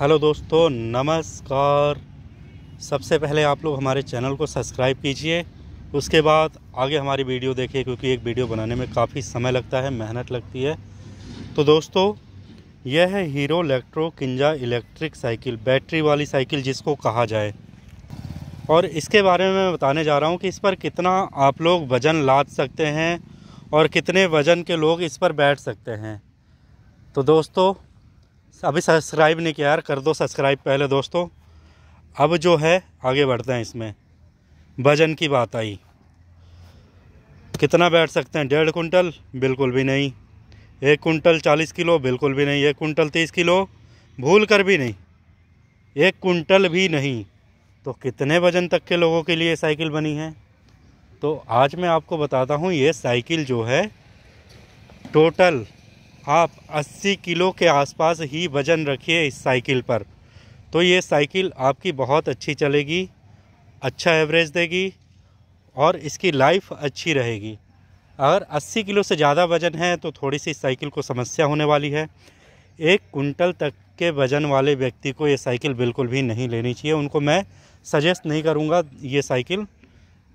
hello दोस्तों नमस्कार सबसे पहले आप लोग हमारे चैनल को सब्सक्राइब कीजिए उसके बाद आगे हमारी वीडियो देखिए क्योंकि एक वीडियो बनाने में काफ़ी समय लगता है मेहनत लगती है तो दोस्तों यह है हीरो इलेक्ट्रो किंजा इलेक्ट्रिक साइकिल बैटरी वाली साइकिल जिसको कहा जाए और इसके बारे में मैं बताने जा रहा हूँ कि इस पर कितना आप लोग वज़न लाद सकते हैं और कितने वज़न के लोग इस पर बैठ सकते हैं तो दोस्तों अभी सब्सक्राइब नहीं किया यार कर दो सब्सक्राइब पहले दोस्तों अब जो है आगे बढ़ते हैं इसमें वजन की बात आई कितना बैठ सकते हैं डेढ़ कुंटल बिल्कुल भी नहीं एक कुंटल चालीस किलो बिल्कुल भी नहीं एक कुंटल तीस किलो भूल कर भी नहीं एक कुंटल भी नहीं तो कितने वजन तक के लोगों के लिए साइकिल बनी है तो आज मैं आपको बताता हूँ ये साइकिल जो है टोटल आप 80 किलो के आसपास ही वज़न रखिए इस साइकिल पर तो ये साइकिल आपकी बहुत अच्छी चलेगी अच्छा एवरेज देगी और इसकी लाइफ अच्छी रहेगी अगर 80 किलो से ज़्यादा वज़न है तो थोड़ी सी साइकिल को समस्या होने वाली है एक कुंटल तक के वज़न वाले व्यक्ति को ये साइकिल बिल्कुल भी नहीं लेनी चाहिए उनको मैं सजेस्ट नहीं करूँगा ये साइकिल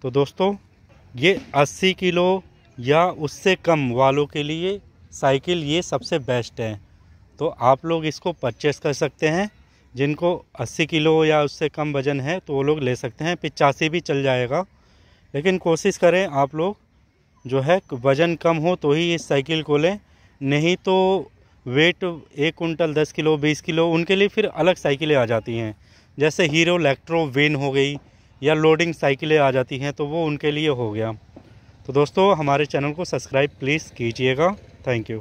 तो दोस्तों ये 80 किलो या उससे कम वालों के लिए साइकिल ये सबसे बेस्ट है तो आप लोग इसको परचेस कर सकते हैं जिनको 80 किलो या उससे कम वज़न है तो वो लोग ले सकते हैं पिचासी भी चल जाएगा लेकिन कोशिश करें आप लोग जो है वज़न कम हो तो ही इस साइकिल को लें नहीं तो वेट एक कुंटल दस किलो बीस किलो उनके लिए फिर अलग साइकिलें आ जाती हैं जैसे हीरो इलेक्ट्रो वेन हो गई या लोडिंग साइकिलें आ जाती हैं तो वो उनके लिए हो गया तो दोस्तों हमारे चैनल को सब्सक्राइब प्लीज़ कीजिएगा ಥ್ಯಾಂಕ್ ಯು